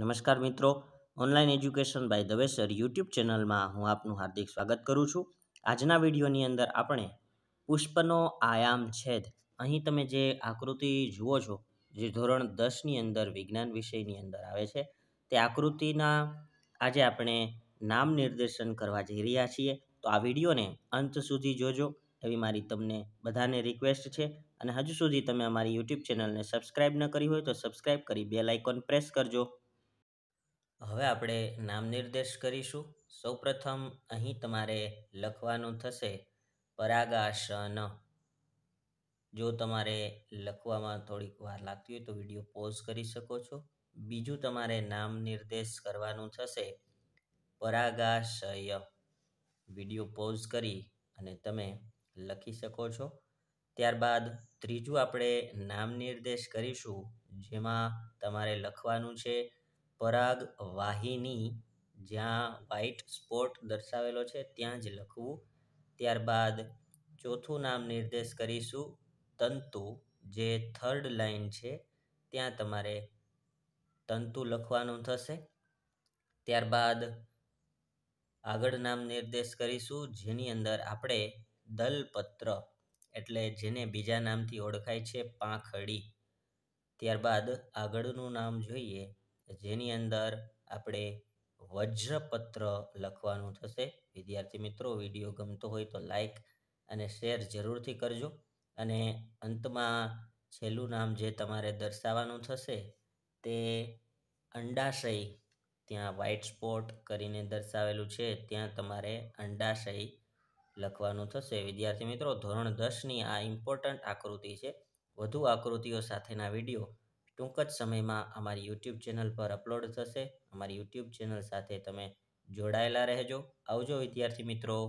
નમસ્કાર મિત્રો online education by Dave sir YouTube ચેનલમાં હું આપનું હાર્દિક સ્વાગત કરું છું આજના વિડીયોની અંદર આપણે પુષ્પનો આયામ છેદ અહીં તમે જે આકૃતિ જુઓ છો જે ધોરણ દસની અંદર વિજ્ઞાન વિષયની અંદર આવે છે તે આકૃતિના આજે આપણે નામ નિર્દેશન કરવા જઈ રહ્યા છીએ તો આ વિડીયોને અંત સુધી જોજો એવી મારી તમને બધાને રિક્વેસ્ટ છે અને હજુ સુધી તમે અમારી યુટ્યુબ ચેનલને સબસ્ક્રાઈબ ન કરી હોય તો સબસ્ક્રાઈબ કરી બે લાઇકોન પ્રેસ કરજો હવે આપણે નામ નિર્દેશ કરીશું સૌપ્રથમ અહીં તમારે લખવાનું થશે પરાગાસન જો તમારે લખવામાં થોડીક વાર લાગતી હોય તો વિડીયો પોઝ કરી શકો છો બીજું તમારે નામ નિર્દેશ કરવાનું થશે પરાગાશય વિડીયો પોઝ કરી અને તમે લખી શકો છો ત્યારબાદ ત્રીજું આપણે નામ નિર્દેશ કરીશું જેમાં તમારે લખવાનું છે પરાગ વાહિની જ્યાં વ્હાઇટ સ્પોટ દર્શાવેલો છે ત્યાં જ લખવું ત્યારબાદ ચોથું નામ નિર્દેશ કરીશું તંતુ જે થર્ડ લાઇન છે ત્યાં તમારે તંતુ લખવાનું થશે ત્યારબાદ આગળ નામ નિર્દેશ કરીશું જેની અંદર આપણે દલપત્ર એટલે જેને બીજા નામથી ઓળખાય છે પાંખડી ત્યારબાદ આગળનું નામ જોઈએ જેની અંદર આપણે વજ્રપત્ર લખવાનું થશે વિદ્યાર્થી મિત્રો વિડીયો ગમતો હોય તો લાઈક અને શેર જરૂરથી કરજો અને અંતમાં છેલ્લું નામ જે તમારે દર્શાવવાનું થશે તે અંડાશય ત્યાં વ્હાઇટ સ્પોટ કરીને દર્શાવેલું છે ત્યાં તમારે અંડાશય લખવાનું થશે વિદ્યાર્થી મિત્રો ધોરણ દસની આ ઇમ્પોર્ટન્ટ આકૃતિ છે વધુ આકૃતિઓ સાથેના વિડીયો ટૂંક જ સમયમાં અમારી યુટ્યુબ ચેનલ પર અપલોડ થશે અમારી યુટ્યુબ ચેનલ સાથે તમે જોડાયેલા રહેજો આવજો વિદ્યાર્થી મિત્રો